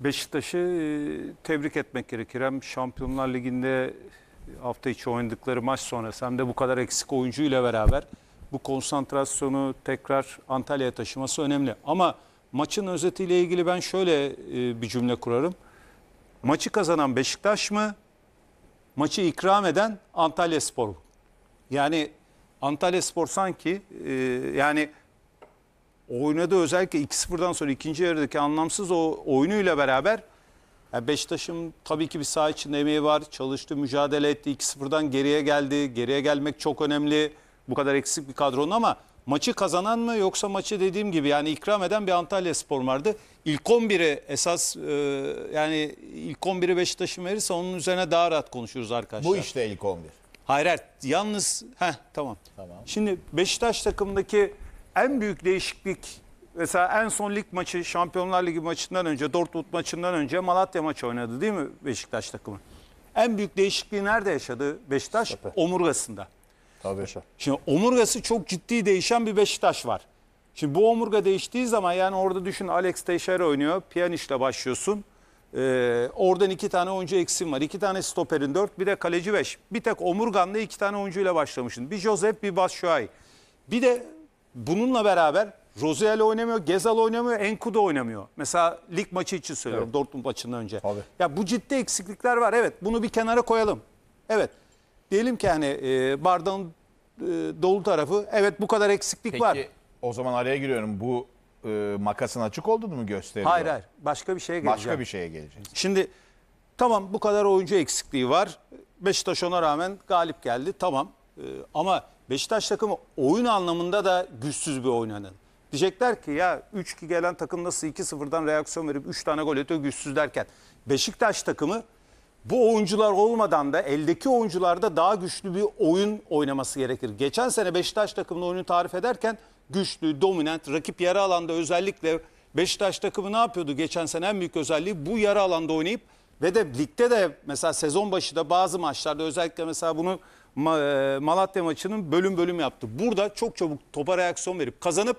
Beşiktaş'ı e, tebrik etmek gerekir. Hem Şampiyonlar Ligi'nde e, hafta içi oynadıkları maç sonrası hem de bu kadar eksik oyuncu ile beraber bu konsantrasyonu tekrar Antalya'ya taşıması önemli. Ama maçın özetiyle ilgili ben şöyle e, bir cümle kurarım. Maçı kazanan Beşiktaş mı? Maçı ikram eden Antalya Spor. Yani Antalya Spor sanki yani oynadı özellikle 2-0'dan sonra ikinci yarıdaki anlamsız o oyunuyla beraber yani Beşiktaş'ın tabii ki bir saha içinde emeği var. Çalıştı, mücadele etti. 2-0'dan geriye geldi. Geriye gelmek çok önemli. Bu kadar eksik bir kadronun ama maçı kazanan mı yoksa maçı dediğim gibi yani ikram eden bir Antalya Spor vardı. İlk 11'i esas e, yani ilk 11'i Beşiktaş'ın verirse onun üzerine daha rahat konuşuruz arkadaşlar. Bu işte ilk 11. Hayır, hayır yalnız heh, tamam. tamam. Şimdi Beşiktaş takımındaki en büyük değişiklik mesela en son lig maçı Şampiyonlar Ligi maçından önce Dortmund maçından önce Malatya maçı oynadı değil mi Beşiktaş takımı? En büyük değişikliği nerede yaşadı Beşiktaş? Tepe. Omurgasında. Tabii yaşa. Şimdi omurgası çok ciddi değişen bir Beşiktaş var. Şimdi bu omurga değiştiği zaman yani orada düşün Alex Teixeira oynuyor. Piyanişle başlıyorsun. Ee, oradan iki tane oyuncu eksim var. İki tane stoperin dört, bir de kaleci beş. Bir tek omurganla iki tane oyuncuyla başlamışsın. Bir Josep, bir Batshuayi. Bir de bununla beraber Roziel oynamıyor, Gezal oynamıyor, Enkudu oynamıyor. Mesela lig maçı için söylüyorum evet. Dortmund maçından önce. Tabii. Ya bu ciddi eksiklikler var. Evet bunu bir kenara koyalım. Evet. Diyelim ki hani e, bardağın e, dolu tarafı evet bu kadar eksiklik Peki, var. Peki o zaman araya giriyorum. Bu e, makasın açık olduğunu mu gösteriyor? Hayır hayır. Başka bir şeye geleceğim. Başka bir şeye geleceğiz. Şimdi tamam bu kadar oyuncu eksikliği var. Beşiktaş ona rağmen galip geldi. Tamam. E, ama Beşiktaş takımı oyun anlamında da güçsüz bir oynadı. Diyecekler ki ya 3-2 gelen takım nasıl 2-0'dan reaksiyon verip 3 tane gol atıyor güçsüz derken. Beşiktaş takımı bu oyuncular olmadan da eldeki oyuncularda daha güçlü bir oyun oynaması gerekir. Geçen sene Beşiktaş takımının oyunu tarif ederken güçlü, dominant, rakip yarı alanda özellikle Beşiktaş takımı ne yapıyordu? Geçen sene en büyük özelliği bu yarı alanda oynayıp ve de ligde de mesela sezon başı da bazı maçlarda özellikle mesela bunu e, Malatya maçının bölüm bölüm yaptı. Burada çok çabuk topa reaksiyon verip kazanıp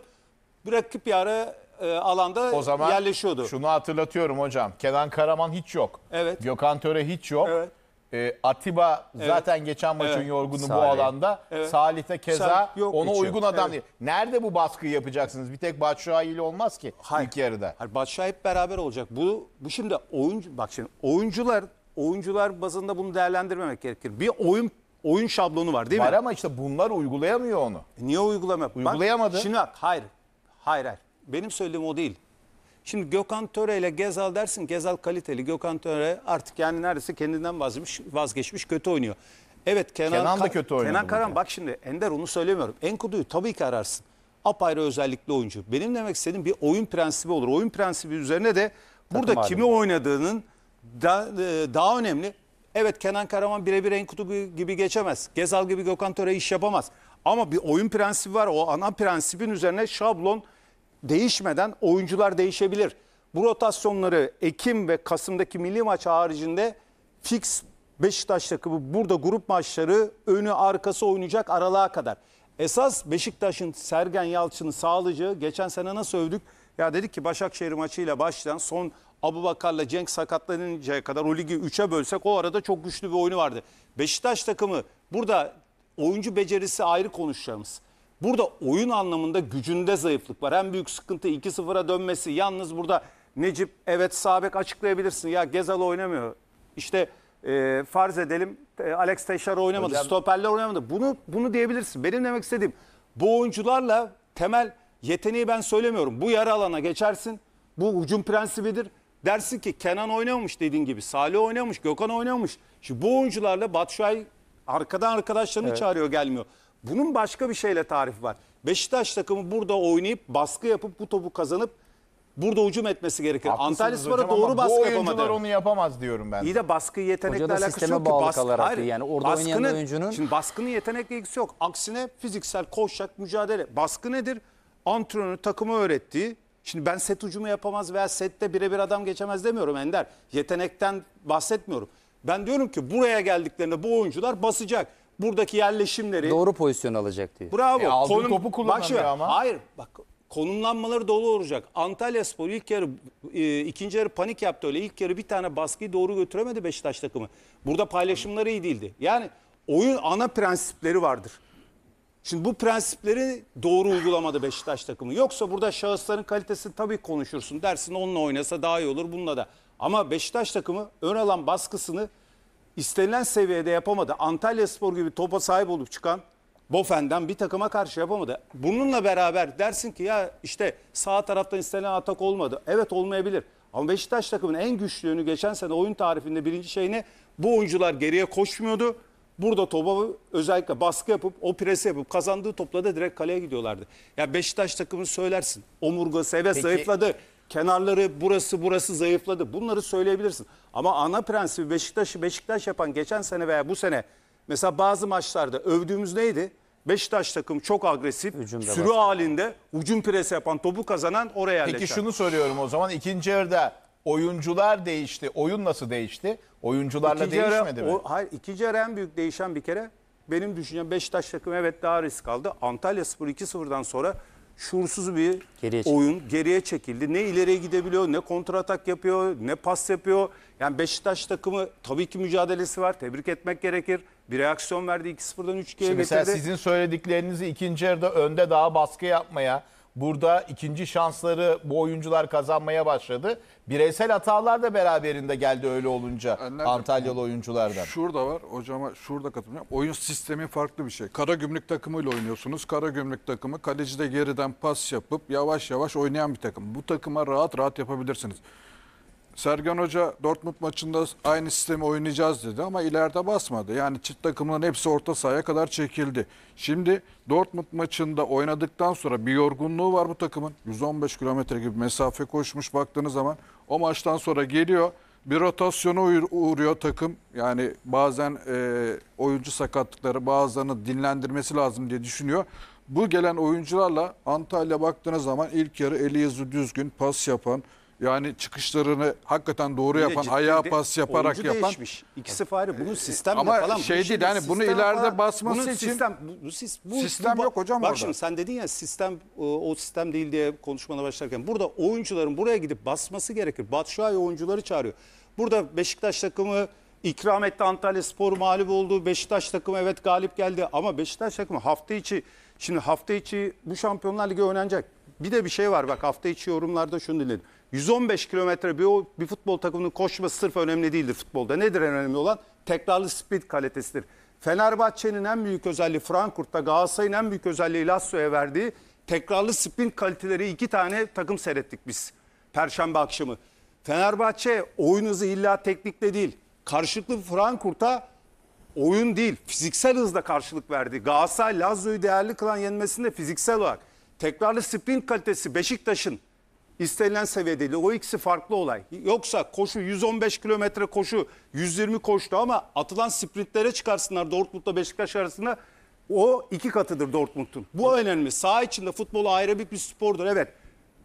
bırakıp yarı e, alanda o zaman yerleşiyordu. Şunu hatırlatıyorum hocam. Kenan Karaman hiç yok. Evet. Gökhan Töre hiç yok. Evet. E, Atiba evet. zaten geçen maçın evet. yorgunu Salih. bu alanda. Evet. Salih de keza Salih yok, ona uygun yok. adam evet. değil. Nerede bu baskıyı yapacaksınız? Bir tek Batshuayi ile olmaz ki Hayır. ilk yarıda. Hayır, Batshuayi hep beraber olacak. Bu bu şimdi oyuncu bak şimdi oyuncular oyuncular bazında bunu değerlendirmemek gerekir. Bir oyun oyun şablonu var değil Var mi? ama işte bunlar uygulayamıyor onu. E, niye uygulamıyor? Uygulayamadı. Bak, şimdi bak hayır. Hayır hayır. Benim söylediğim o değil. Şimdi Gökhan Töre ile Gezal dersin. Gezal kaliteli. Gökhan Töre artık yani neredeyse kendinden vazgeçmiş, vazgeçmiş kötü oynuyor. Evet Kenan, Kenan da Ka- kötü oynuyor. Kenan bugün. Karan bak şimdi Ender onu söylemiyorum. Enkudu'yu tabii ki ararsın. Apayrı özellikli oyuncu. Benim demek istediğim bir oyun prensibi olur. Oyun prensibi üzerine de burada Takım kimi halinde. oynadığının da, e, daha önemli. Evet Kenan Karaman birebir Enkutu gibi geçemez. Gezal gibi Gökhan Töre iş yapamaz. Ama bir oyun prensibi var. O ana prensibin üzerine şablon değişmeden oyuncular değişebilir. Bu rotasyonları Ekim ve Kasım'daki milli maç haricinde fix Beşiktaş takımı burada grup maçları önü arkası oynayacak aralığa kadar. Esas Beşiktaş'ın Sergen Yalçın'ı sağlayacağı geçen sene nasıl övdük? Ya dedik ki Başakşehir maçıyla başlayan son Abu Bakar'la Cenk sakatlanıncaya kadar o ligi 3'e bölsek o arada çok güçlü bir oyunu vardı. Beşiktaş takımı burada oyuncu becerisi ayrı konuşacağımız. Burada oyun anlamında gücünde zayıflık var. En büyük sıkıntı 2-0'a dönmesi. Yalnız burada Necip evet Sabek açıklayabilirsin. Ya Gezal oynamıyor. İşte e, farz edelim e, Alex Teixeira oynamadı. Hocam... Stoperler oynamadı. Bunu bunu diyebilirsin. Benim demek istediğim bu oyuncularla temel yeteneği ben söylemiyorum. Bu yarı alana geçersin. Bu hücum prensibidir. Dersin ki Kenan oynuyormuş dediğin gibi. Salih oynamış Gökhan oynamış Şimdi bu oyuncularla Batşuay arkadan arkadaşlarını Evet. çağırıyor gelmiyor. Bunun başka bir şeyle tarifi var. Beşiktaş takımı burada oynayıp baskı yapıp bu topu kazanıp burada hücum etmesi gerekir. Antalyaspora Antalya Spor'a hocam ama doğru baskı Bu yapamadı. oyuncular onu yapamaz diyorum ben. İyi de baskı yetenekle Hoca da alakası sisteme yok ki. bağlı Baskı, kalarak hayır, yani orada oynayan oyuncunun- Şimdi baskının yetenekle ilgisi yok. Aksine fiziksel, koşacak, mücadele. Baskı nedir? Antrenörün takıma öğrettiği Şimdi ben set ucumu yapamaz veya sette birebir adam geçemez demiyorum Ender. Yetenekten bahsetmiyorum. Ben diyorum ki buraya geldiklerinde bu oyuncular basacak. Buradaki yerleşimleri. Doğru pozisyon alacak diye. Bravo. E, aldığı topu kullanamıyor ama. Hayır bak konumlanmaları dolu olacak. Antalya Spor ilk yarı, e, ikinci yarı panik yaptı öyle. İlk yarı bir tane baskıyı doğru götüremedi Beşiktaş takımı. Burada paylaşımları iyi değildi. Yani oyun ana prensipleri vardır. Şimdi bu prensipleri doğru uygulamadı Beşiktaş takımı. Yoksa burada şahısların kalitesini tabii konuşursun. Dersin onunla oynasa daha iyi olur bununla da. Ama Beşiktaş takımı ön alan baskısını istenilen seviyede yapamadı. Antalya Spor gibi topa sahip olup çıkan Bofen'den bir takıma karşı yapamadı. Bununla beraber dersin ki ya işte sağ taraftan istenilen atak olmadı. Evet olmayabilir. Ama Beşiktaş takımının en güçlüğünü geçen sene oyun tarifinde birinci şeyini bu oyuncular geriye koşmuyordu. Burada topa özellikle baskı yapıp o presi yapıp kazandığı topla da direkt kaleye gidiyorlardı. Ya Beşiktaş takımı söylersin. Omurga seve zayıfladı. Kenarları burası burası zayıfladı. Bunları söyleyebilirsin. Ama ana prensibi Beşiktaş'ı Beşiktaş yapan geçen sene veya bu sene mesela bazı maçlarda övdüğümüz neydi? Beşiktaş takım çok agresif, Hücumda sürü baskı. halinde, ucun pres yapan, topu kazanan oraya yerleşen. Peki şunu soruyorum o zaman ikinci yarıda oyuncular değişti. Oyun nasıl değişti? Oyuncularla ikinci değişmedi ara, mi? O, hayır ikinci ara en büyük değişen bir kere benim düşüncem Beşiktaş takımı evet daha risk aldı. Antalya Spor 2-0'dan sonra şuursuz bir geriye oyun çekildi. geriye çekildi. Ne ileriye gidebiliyor, ne kontratak yapıyor, ne pas yapıyor. Yani Beşiktaş takımı tabii ki mücadelesi var. Tebrik etmek gerekir. Bir reaksiyon verdi 2-0'dan 3-2'ye getirdi. Şimdi sizin söylediklerinizi ikinci yarıda önde daha baskı yapmaya, Burada ikinci şansları bu oyuncular kazanmaya başladı. Bireysel hatalar da beraberinde geldi öyle olunca Anladım. E, Antalyalı oyunculardan. Şurada var hocama şurada katılıyorum. Oyun sistemi farklı bir şey. Kara gümrük takımıyla oynuyorsunuz. Kara gümrük takımı kaleci de geriden pas yapıp yavaş yavaş oynayan bir takım. Bu takıma rahat rahat yapabilirsiniz. Sergen Hoca Dortmund maçında aynı sistemi oynayacağız dedi ama ileride basmadı. Yani çift takımların hepsi orta sahaya kadar çekildi. Şimdi Dortmund maçında oynadıktan sonra bir yorgunluğu var bu takımın. 115 kilometre gibi mesafe koşmuş baktığınız zaman o maçtan sonra geliyor. Bir rotasyona uğruyor takım. Yani bazen e, oyuncu sakatlıkları bazılarını dinlendirmesi lazım diye düşünüyor. Bu gelen oyuncularla Antalya baktığınız zaman ilk yarı eli yüzü düzgün pas yapan, yani çıkışlarını hakikaten doğru yapan, ayağa pas yaparak yapan. Değişmiş. İkisi farklı. Bunun e, sistemle ama falan. Ama şey değil yani bunu ileride falan, basması bunun için. Sistem, bu, bu, sistem bu, yok hocam bak orada. Bak şimdi sen dedin ya sistem o sistem değil diye konuşmana başlarken. Burada oyuncuların buraya gidip basması gerekir. Batshuayi oyuncuları çağırıyor. Burada Beşiktaş takımı ikram etti Antalya Spor mağlup oldu. Beşiktaş takımı evet galip geldi. Ama Beşiktaş takımı hafta içi şimdi hafta içi bu Şampiyonlar Ligi oynanacak. Bir de bir şey var bak hafta içi yorumlarda şunu dinledim. 115 kilometre bir, bir futbol takımının koşması sırf önemli değildir futbolda. Nedir en önemli olan? Tekrarlı speed kalitesidir. Fenerbahçe'nin en büyük özelliği Frankfurt'ta Galatasaray'ın en büyük özelliği Lazio'ya verdiği tekrarlı sprint kaliteleri iki tane takım seyrettik biz. Perşembe akşamı. Fenerbahçe oyunuzu illa teknikle değil. Karşılıklı Frankfurt'a oyun değil fiziksel hızla karşılık verdi. Galatasaray Lazio'yu değerli kılan yenmesinde fiziksel olarak tekrarlı sprint kalitesi Beşiktaş'ın istenilen seviyede değil. O ikisi farklı olay. Yoksa koşu 115 kilometre koşu 120 koştu ama atılan sprintlere çıkarsınlar Dortmund'la Beşiktaş arasında o iki katıdır Dortmund'un. Bu evet. önemli. Saha içinde futbol aerobik bir spordur. Evet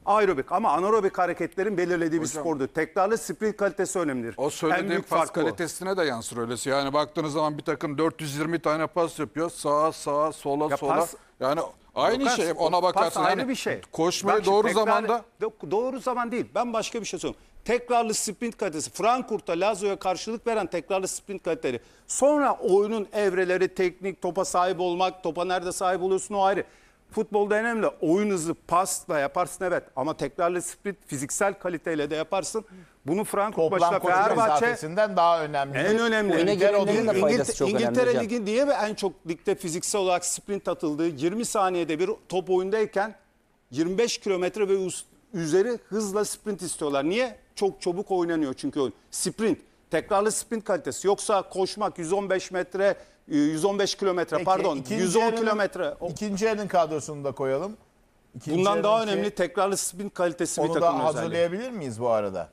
aerobik ama anaerobik hareketlerin belirlediği Hocam, bir spordur. Tekrarlı sprint kalitesi önemlidir. O söylediğim pas kalitesine o. de yansır öylesi. Yani baktığınız zaman bir takım 420 tane pas yapıyor. Sağa sağa sola ya sola. Pas, yani Aynı Lukas, şey ona bakarsın. Pas yani bir şey. Koşmayı Bak, doğru tekrar, zamanda. Doğru zaman değil. Ben başka bir şey söylüyorum. Tekrarlı sprint kalitesi. Frankfurt'ta Lazio'ya karşılık veren tekrarlı sprint kaliteleri. Sonra oyunun evreleri, teknik, topa sahip olmak, topa nerede sahip oluyorsun o ayrı futbolda en önemli oyun hızı pasla yaparsın evet ama tekrarlı sprint fiziksel kaliteyle de yaparsın. Bunu Frankfurt Toplam başta koşu daha önemli. en önemli. İngiltere, de İngiltere, faydası çok İngiltere hocam. Ligi diye ve en çok ligde fiziksel olarak sprint atıldığı 20 saniyede bir top oyundayken 25 kilometre ve üzeri hızla sprint istiyorlar. Niye? Çok çabuk oynanıyor çünkü oyun. Sprint. Tekrarlı sprint kalitesi. Yoksa koşmak 115 metre 115 ee, kilometre pardon ikinci 110 yarının- kilometre. O- İkinci elin kadrosunu da koyalım. İkinci Bundan daha önemli tekrarlı spin kalitesi bir Onu takım da özelliği. hazırlayabilir miyiz bu arada?